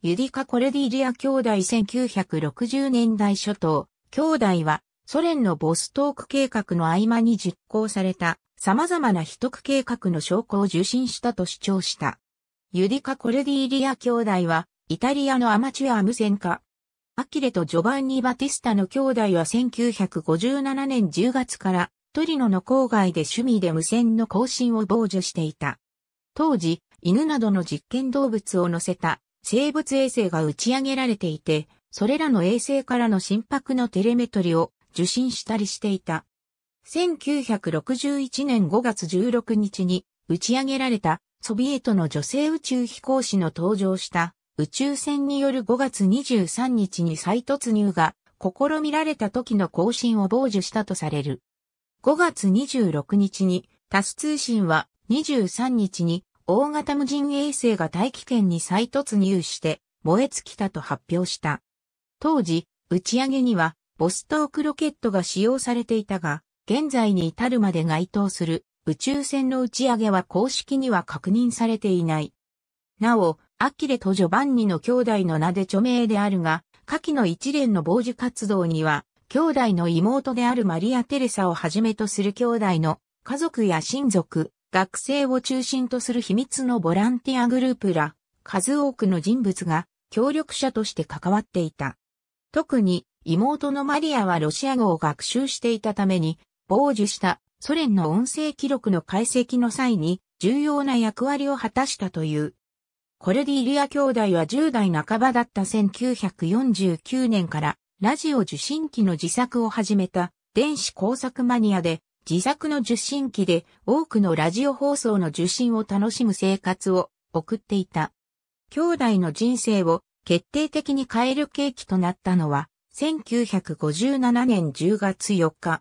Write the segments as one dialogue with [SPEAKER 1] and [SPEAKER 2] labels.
[SPEAKER 1] ユディカ・コレディリア兄弟1960年代初頭、兄弟はソ連のボストーク計画の合間に実行された様々な秘匿計画の証拠を受信したと主張した。ユディカ・コレディリア兄弟はイタリアのアマチュア無線化。アキレとジョバンニ・バティスタの兄弟は1957年10月からトリノの郊外で趣味で無線の更新を傍受していた。当時、犬などの実験動物を乗せた生物衛星が打ち上げられていて、それらの衛星からの心拍のテレメトリを受信したりしていた。1961年5月16日に打ち上げられたソビエトの女性宇宙飛行士の登場した宇宙船による5月23日に再突入が試みられた時の更新を傍受したとされる。5月26日にタス通信は23日に大型無人衛星が大気圏に再突入して燃え尽きたと発表した。当時、打ち上げにはボストークロケットが使用されていたが、現在に至るまで該当する宇宙船の打ち上げは公式には確認されていない。なお、アキレとジョバンニの兄弟の名で著名であるが、下記の一連の傍受活動には、兄弟の妹であるマリア・テレサをはじめとする兄弟の家族や親族、学生を中心とする秘密のボランティアグループら、数多くの人物が協力者として関わっていた。特に妹のマリアはロシア語を学習していたために、傍受したソ連の音声記録の解析の際に重要な役割を果たしたという。コルディリア兄弟は10代半ばだった1949年からラジオ受信機の自作を始めた電子工作マニアで自作の受信機で多くのラジオ放送の受信を楽しむ生活を送っていた。兄弟の人生を決定的に変える契機となったのは、1957年10月4日。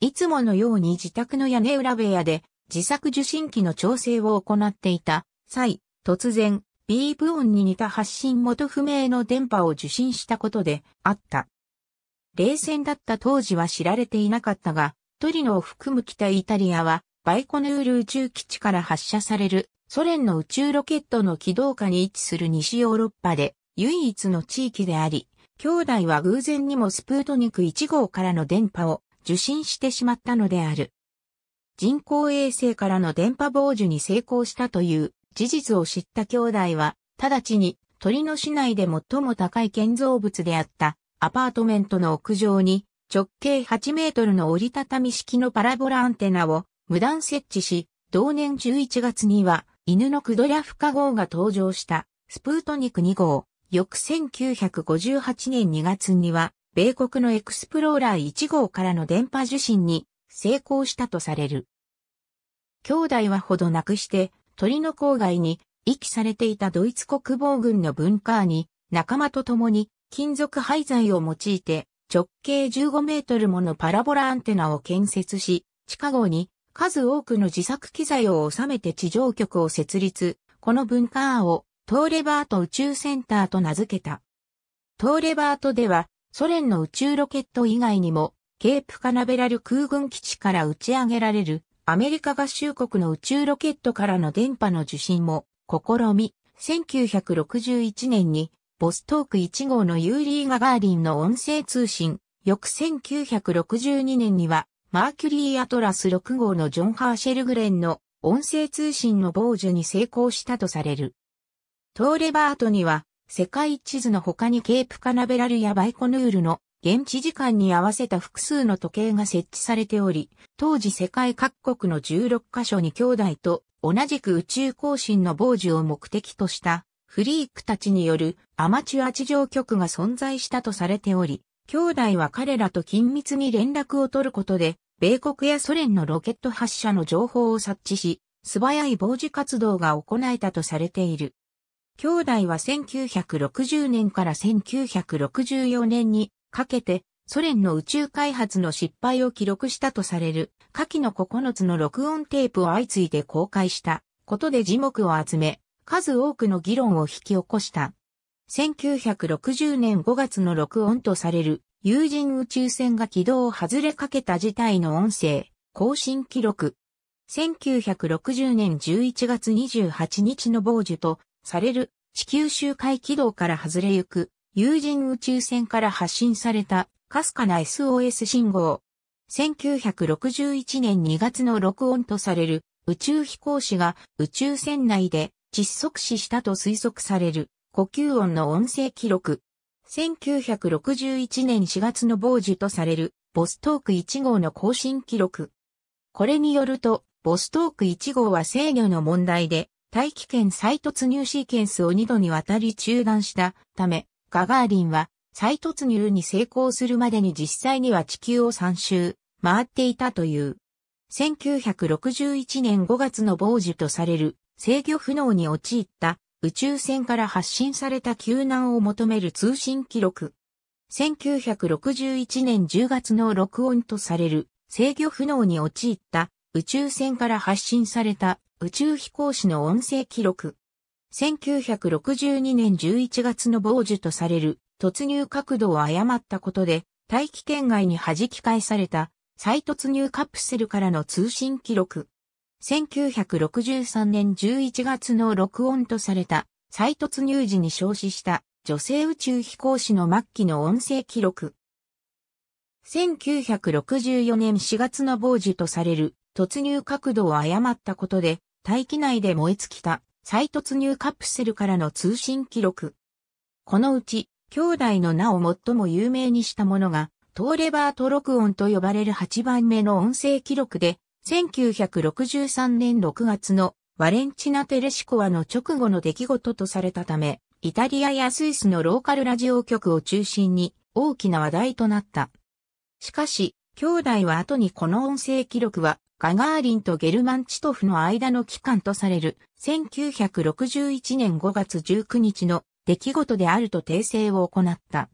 [SPEAKER 1] いつものように自宅の屋根裏部屋で自作受信機の調整を行っていた際、突然、ビーブ音に似た発信元不明の電波を受信したことであった。冷戦だった当時は知られていなかったが、トリノを含む北イタリアは、バイコヌール宇宙基地から発射されるソ連の宇宙ロケットの軌道下に位置する西ヨーロッパで唯一の地域であり、兄弟は偶然にもスプートニク1号からの電波を受信してしまったのである。人工衛星からの電波傍受に成功したという事実を知った兄弟は、直ちに鳥の市内で最も高い建造物であったアパートメントの屋上に直径8メートルの折りたたみ式のパラボラアンテナを無断設置し、同年11月には犬のクドリャフカ号が登場したスプートニク2号。翌1958年2月には、米国のエクスプローラー1号からの電波受信に成功したとされる。兄弟はほどなくして、鳥の郊外に遺棄されていたドイツ国防軍の文化に仲間と共に金属廃材を用いて直径15メートルものパラボラアンテナを建設し、地下号に数多くの自作機材を収めて地上局を設立、この文化案をトーレバート宇宙センターと名付けた。トーレバートではソ連の宇宙ロケット以外にもケープカナベラル空軍基地から打ち上げられるアメリカ合衆国の宇宙ロケットからの電波の受信も試み、1961年にボストーク1号のユーリー・ガガーリンの音声通信、翌1962年には、マーキュリー・アトラス6号のジョン・ハーシェルグレンの音声通信の傍受に成功したとされる。トーレバートには、世界地図の他にケープカナベラルやバイコヌールの現地時間に合わせた複数の時計が設置されており、当時世界各国の16カ所に兄弟と同じく宇宙行進の傍受を目的としたフリークたちによるアマチュア地上局が存在したとされており、兄弟は彼らと緊密に連絡を取ることで、米国やソ連のロケット発射の情報を察知し、素早い防止活動が行えたとされている。兄弟は1960年から1964年にかけてソ連の宇宙開発の失敗を記録したとされる下記の9つの録音テープを相次いで公開したことで字幕を集め数多くの議論を引き起こした。1960年5月の録音とされる有人宇宙船が軌道を外れかけた事態の音声、更新記録。1960年11月28日の傍受とされる地球周回軌道から外れゆく有人宇宙船から発信されたかすかな SOS 信号。1961年2月の録音とされる宇宙飛行士が宇宙船内で窒息死したと推測される呼吸音の音声記録。1961年4月の傍受とされるボストーク1号の更新記録。これによると、ボストーク1号は制御の問題で、大気圏再突入シーケンスを2度にわたり中断したため、ガガーリンは再突入に成功するまでに実際には地球を3周回っていたという。1961年5月の傍受とされる制御不能に陥った宇宙船から発信された救難を求める通信記録。1961年10月の録音とされる制御不能に陥った宇宙船から発信された宇宙飛行士の音声記録。1962年11月の傍受とされる突入角度を誤ったことで大気圏外に弾き返された再突入カプセルからの通信記録。1963年11月の録音とされた、再突入時に消失した女性宇宙飛行士の末期の音声記録。1964年4月の傍受とされる突入角度を誤ったことで大気内で燃え尽きた再突入カプセルからの通信記録。このうち兄弟の名を最も有名にしたものがトーレバート録音と呼ばれる8番目の音声記録で1963年6月のワレンチナ・テレシコワの直後の出来事とされたため、イタリアやスイスのローカルラジオ局を中心に大きな話題となった。しかし、兄弟は後にこの音声記録はガガーリンとゲルマンチトフの間の期間とされる1961年5月19日の出来事であると訂正を行った。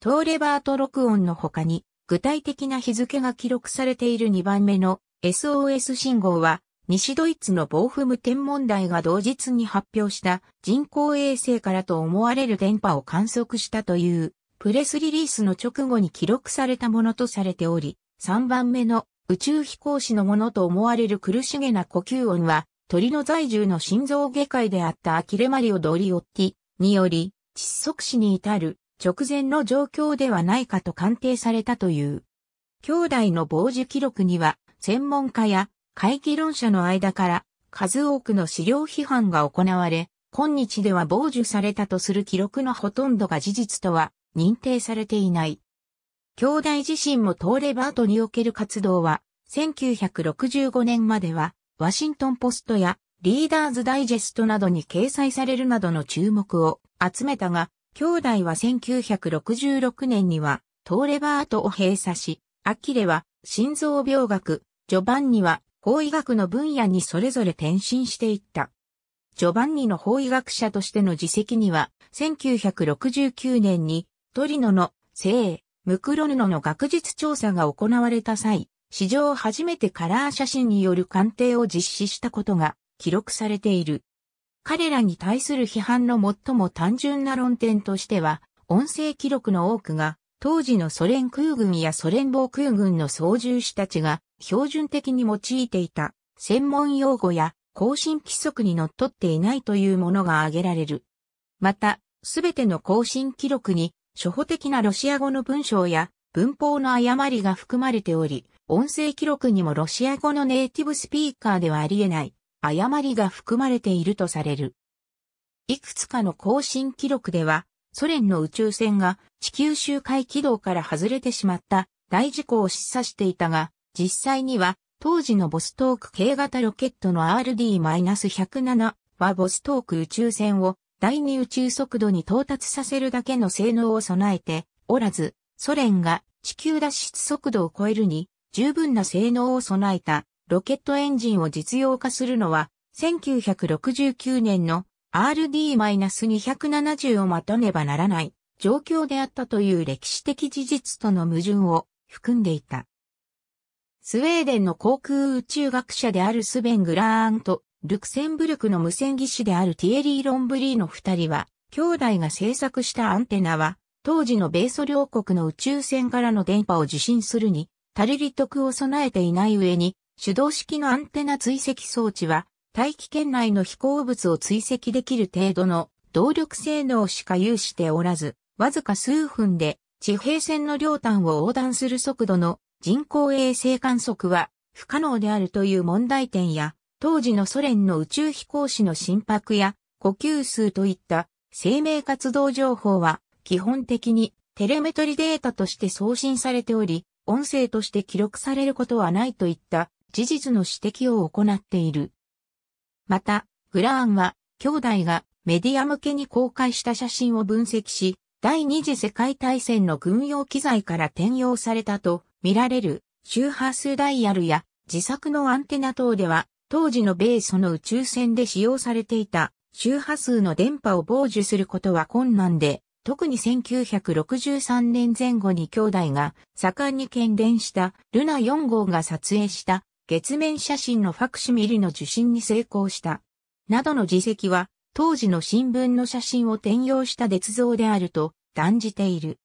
[SPEAKER 1] トーレバート録音の他に具体的な日付が記録されている2番目の SOS 信号は、西ドイツの防府無天問題が同日に発表した人工衛星からと思われる電波を観測したというプレスリリースの直後に記録されたものとされており、3番目の宇宙飛行士のものと思われる苦しげな呼吸音は、鳥の在住の心臓外科医であったアキレマリオ・ドリオッティにより、窒息死に至る直前の状況ではないかと鑑定されたという。兄弟の傍受記録には、専門家や会議論者の間から数多くの資料批判が行われ、今日では傍受されたとする記録のほとんどが事実とは認定されていない。兄弟自身もトーレバートにおける活動は、1965年までは、ワシントンポストやリーダーズダイジェストなどに掲載されるなどの注目を集めたが、兄弟は1966年にはトーレバートを閉鎖し、アキレは心臓病学、ジョバンニは法医学の分野にそれぞれ転身していった。ジョバンニの法医学者としての自責には、1969年にトリノの聖ムクロヌノの学術調査が行われた際、史上初めてカラー写真による鑑定を実施したことが記録されている。彼らに対する批判の最も単純な論点としては、音声記録の多くが、当時のソ連空軍やソ連防空軍の操縦士たちが標準的に用いていた専門用語や更新規則に則っていないというものが挙げられる。また、すべての更新記録に初歩的なロシア語の文章や文法の誤りが含まれており、音声記録にもロシア語のネイティブスピーカーではありえない誤りが含まれているとされる。いくつかの更新記録では、ソ連の宇宙船が地球周回軌道から外れてしまった大事故を示唆していたが、実際には当時のボストーク系型ロケットの RD-107 はボストーク宇宙船を第二宇宙速度に到達させるだけの性能を備えておらず、ソ連が地球脱出速度を超えるに十分な性能を備えたロケットエンジンを実用化するのは、1969年の RD-270 を待たねばならない状況であったという歴史的事実との矛盾を含んでいた。スウェーデンの航空宇宙学者であるスベン・グラーンと、ルクセンブルクの無線技師であるティエリー・ロンブリーの二人は、兄弟が制作したアンテナは、当時の米ソ両国の宇宙船からの電波を受信するに、足りり得を備えていない上に、手動式のアンテナ追跡装置は、大気圏内の飛行物を追跡できる程度の動力性能しか有しておらず、わずか数分で地平線の両端を横断する速度の人工衛星観測は不可能であるという問題点や、当時のソ連の宇宙飛行士の心拍や呼吸数といった生命活動情報は基本的にテレメトリデータとして送信されており、音声として記録されることはないといった事実の指摘を行っている。また、グラーンは、兄弟がメディア向けに公開した写真を分析し、第二次世界大戦の軍用機材から転用されたと見られる周波数ダイヤルや自作のアンテナ等では当時の米ソの宇宙船で使用されていた周波数の電波を傍受することは困難で、特に1963年前後に兄弟が盛んに検伝したルナ4号が撮影した月面写真のファクシミリの受信に成功した。などの自責は、当時の新聞の写真を転用した捏造であると断じている。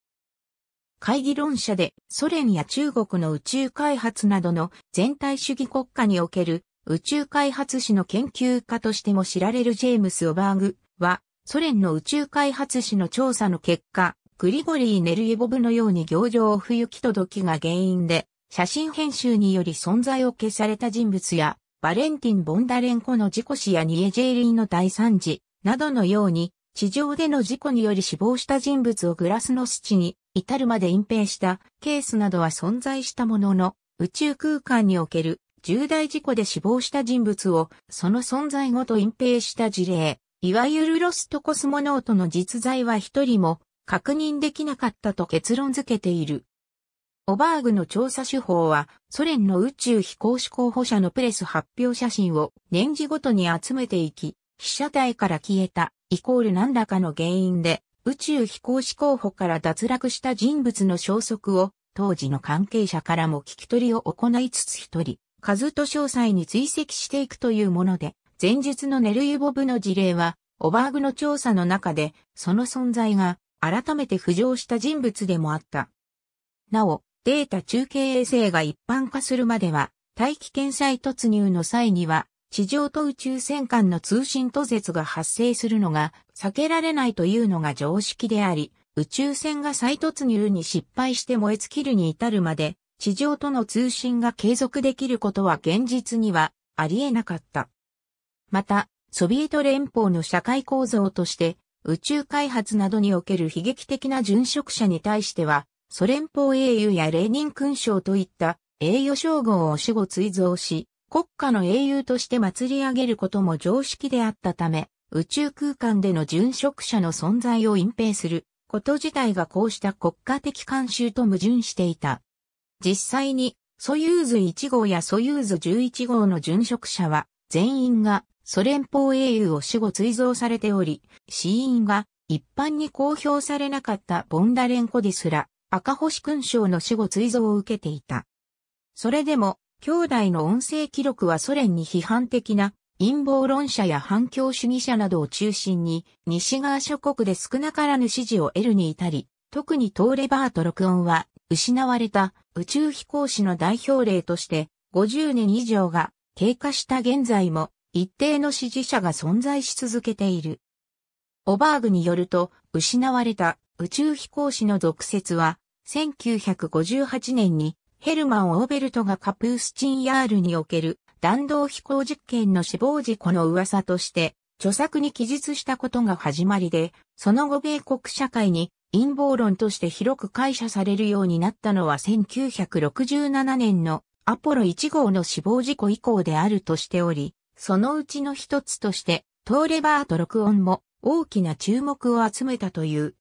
[SPEAKER 1] 会議論者でソ連や中国の宇宙開発などの全体主義国家における宇宙開発史の研究家としても知られるジェームス・オバーグはソ連の宇宙開発史の調査の結果、グリゴリー・ネルイボブのように行状を不行き届きが原因で写真編集により存在を消された人物や、バレンティン・ボンダレンコの事故死やニエジェイリーの大惨事、などのように、地上での事故により死亡した人物をグラスの土に至るまで隠蔽したケースなどは存在したものの、宇宙空間における重大事故で死亡した人物をその存在ごと隠蔽した事例、いわゆるロストコスモノートの実在は一人も確認できなかったと結論付けている。オバーグの調査手法は、ソ連の宇宙飛行士候補者のプレス発表写真を年次ごとに集めていき、被写体から消えた、イコール何らかの原因で、宇宙飛行士候補から脱落した人物の消息を、当時の関係者からも聞き取りを行いつつ一人、数と詳細に追跡していくというもので、前述のネルユボブの事例は、オバーグの調査の中で、その存在が改めて浮上した人物でもあった。なお、データ中継衛星が一般化するまでは、大気圏再突入の際には、地上と宇宙戦艦の通信途絶が発生するのが避けられないというのが常識であり、宇宙船が再突入に失敗して燃え尽きるに至るまで、地上との通信が継続できることは現実にはありえなかった。また、ソビエト連邦の社会構造として、宇宙開発などにおける悲劇的な殉職者に対しては、ソ連邦英雄やレーニン勲章といった栄誉称号を死後追贈し、国家の英雄として祭り上げることも常識であったため、宇宙空間での殉職者の存在を隠蔽すること自体がこうした国家的慣習と矛盾していた。実際に、ソユーズ1号やソユーズ11号の殉職者は、全員がソ連邦英雄を死後追贈されており、死因が一般に公表されなかったボンダレンコですら、赤星勲章の死後追贈を受けていた。それでも、兄弟の音声記録はソ連に批判的な陰謀論者や反共主義者などを中心に西側諸国で少なからぬ支持を得るに至り、特にトーレバート録音は失われた宇宙飛行士の代表例として50年以上が経過した現在も一定の支持者が存在し続けている。オバーグによると失われた宇宙飛行士の続説は、1958年にヘルマン・オーベルトがカプースチンヤールにおける弾道飛行実験の死亡事故の噂として、著作に記述したことが始まりで、その後米国社会に陰謀論として広く解釈されるようになったのは1967年のアポロ1号の死亡事故以降であるとしており、そのうちの一つとして、トーレバート録音も大きな注目を集めたという。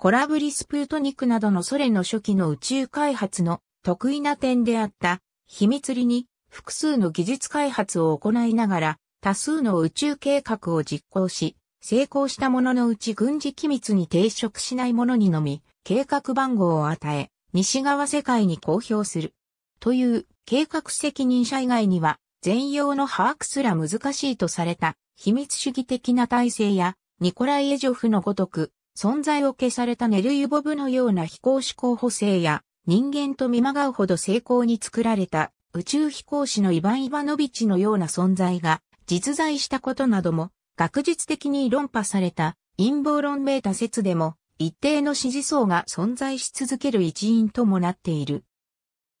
[SPEAKER 1] コラブリスプートニクなどのソ連の初期の宇宙開発の得意な点であった秘密裏に複数の技術開発を行いながら多数の宇宙計画を実行し成功したもののうち軍事機密に抵触しないものにのみ計画番号を与え西側世界に公表するという計画責任者以外には全容の把握すら難しいとされた秘密主義的な体制やニコライ・エジョフのごとく存在を消されたネルユボブのような飛行士候補生や人間と見まがうほど成功に作られた宇宙飛行士のイヴァン・イヴァノビチのような存在が実在したことなども学術的に論破された陰謀論めいた説でも一定の支持層が存在し続ける一因ともなっている。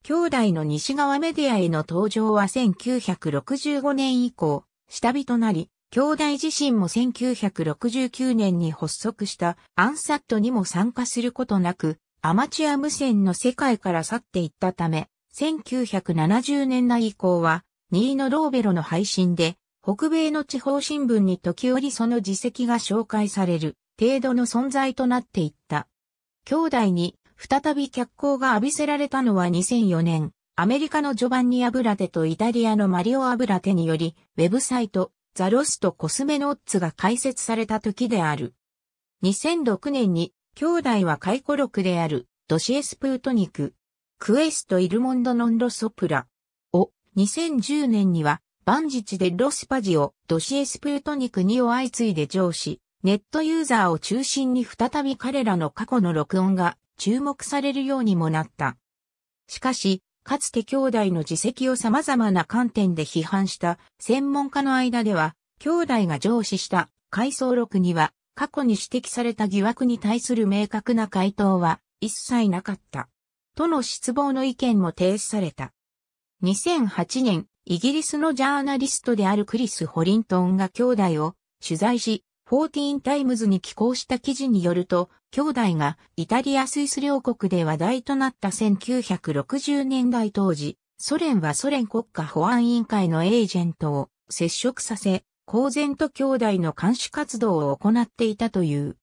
[SPEAKER 1] 兄弟の西側メディアへの登場は1965年以降、下火となり、兄弟自身も1969年に発足したアンサットにも参加することなく、アマチュア無線の世界から去っていったため、1970年代以降は、ニーノ・ローベロの配信で、北米の地方新聞に時折その実績が紹介される程度の存在となっていった。兄弟に再び脚光が浴びせられたのは2004年、アメリカのジョバンニ・アブラテとイタリアのマリオ・アブラテにより、ウェブサイト、ザロスト・コスメノッツが開設された時である。2006年に、兄弟は回顧録である、ドシエスプートニク、クエスト・イルモンド・ノン・ロソプラ、を、2010年には、万日でロスパジオ、ドシエスプートニク2を相次いで上司、ネットユーザーを中心に再び彼らの過去の録音が注目されるようにもなった。しかし、かつて兄弟の自責を様々な観点で批判した専門家の間では、兄弟が上司した回想録には、過去に指摘された疑惑に対する明確な回答は一切なかった。との失望の意見も提出された。2008年、イギリスのジャーナリストであるクリス・ホリントンが兄弟を取材し、14タイムズに寄稿した記事によると、兄弟がイタリア・スイス両国で話題となった1960年代当時、ソ連はソ連国家保安委員会のエージェントを接触させ、公然と兄弟の監視活動を行っていたという。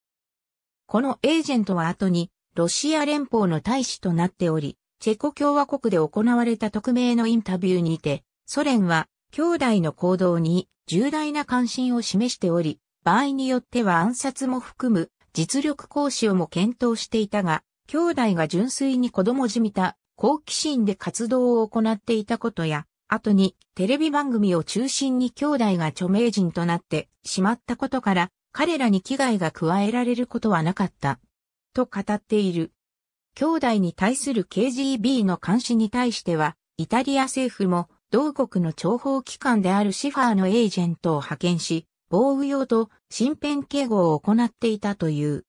[SPEAKER 1] このエージェントは後に、ロシア連邦の大使となっており、チェコ共和国で行われた匿名のインタビューにて、ソ連は兄弟の行動に重大な関心を示しており、場合によっては暗殺も含む実力行使をも検討していたが、兄弟が純粋に子供じみた好奇心で活動を行っていたことや、後にテレビ番組を中心に兄弟が著名人となってしまったことから、彼らに危害が加えられることはなかった。と語っている。兄弟に対する KGB の監視に対しては、イタリア政府も同国の諜報機関であるシファーのエージェントを派遣し、防御用と身辺警護を行っていたという。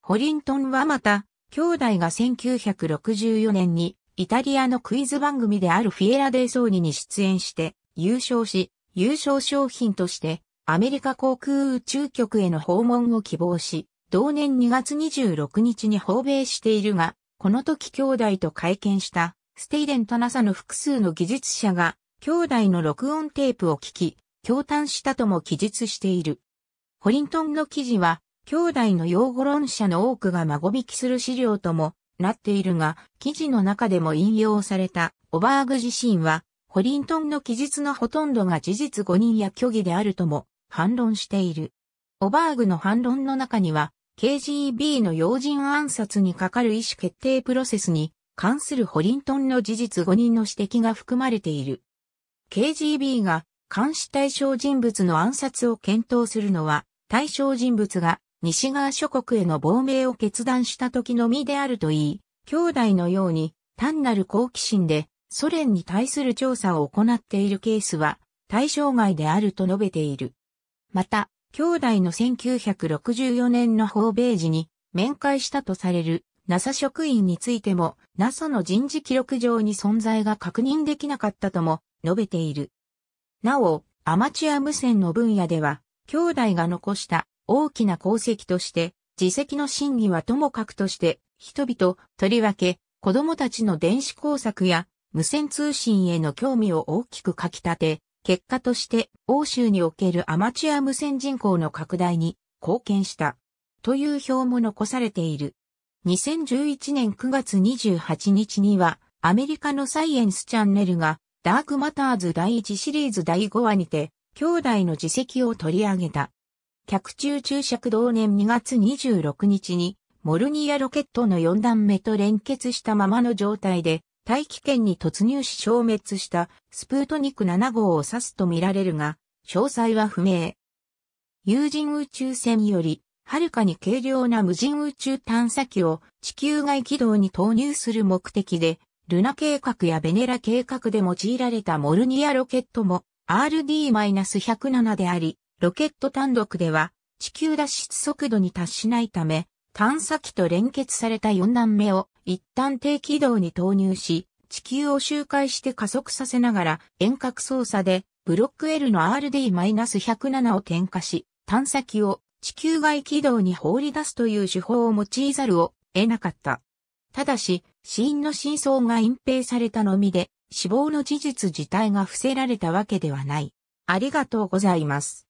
[SPEAKER 1] ホリントンはまた、兄弟が1964年にイタリアのクイズ番組であるフィエラ・デー・ソーニに出演して優勝し、優勝賞品としてアメリカ航空宇宙局への訪問を希望し、同年2月26日に訪米しているが、この時兄弟と会見したステイデンと NASA の複数の技術者が兄弟の録音テープを聞き、共嘆したとも記述している。ホリントンの記事は、兄弟の擁護論者の多くが孫引きする資料ともなっているが、記事の中でも引用されたオバーグ自身は、ホリントンの記述のほとんどが事実誤認や虚偽であるとも反論している。オバーグの反論の中には、KGB の要人暗殺にかかる意思決定プロセスに関するホリントンの事実誤認の指摘が含まれている。KGB が監視対象人物の暗殺を検討するのは、対象人物が西側諸国への亡命を決断した時のみであるといい、兄弟のように単なる好奇心でソ連に対する調査を行っているケースは対象外であると述べている。また、兄弟の1964年の訪米時に面会したとされる NASA 職員についても NASA の人事記録上に存在が確認できなかったとも述べている。なお、アマチュア無線の分野では、兄弟が残した大きな功績として、自責の真偽はともかくとして、人々、とりわけ、子供たちの電子工作や無線通信への興味を大きくかき立て、結果として欧州におけるアマチュア無線人口の拡大に貢献した。という表も残されている。2011年9月28日にはアメリカのサイエンスチャンネルがダークマターズ第1シリーズ第5話にて、兄弟の自責を取り上げた。客中注釈同年2月26日に、モルニアロケットの4段目と連結したままの状態で、大気圏に突入し消滅したスプートニク7号を指すと見られるが、詳細は不明。有人宇宙船より、はるかに軽量な無人宇宙探査機を地球外軌道に投入する目的でルナ計画やベネラ計画で用いられたモルニアロケットも RD-107 であり、ロケット単独では地球脱出速度に達しないため、探査機と連結された4段目を一旦低軌道に投入し、地球を周回して加速させながら遠隔操作でブロック L の RD-107 を点火し、探査機を地球外軌道に放り出すという手法を用いざるを得なかった。ただし、死因の真相が隠蔽されたのみで、死亡の事実自体が伏せられたわけではない。ありがとうございます。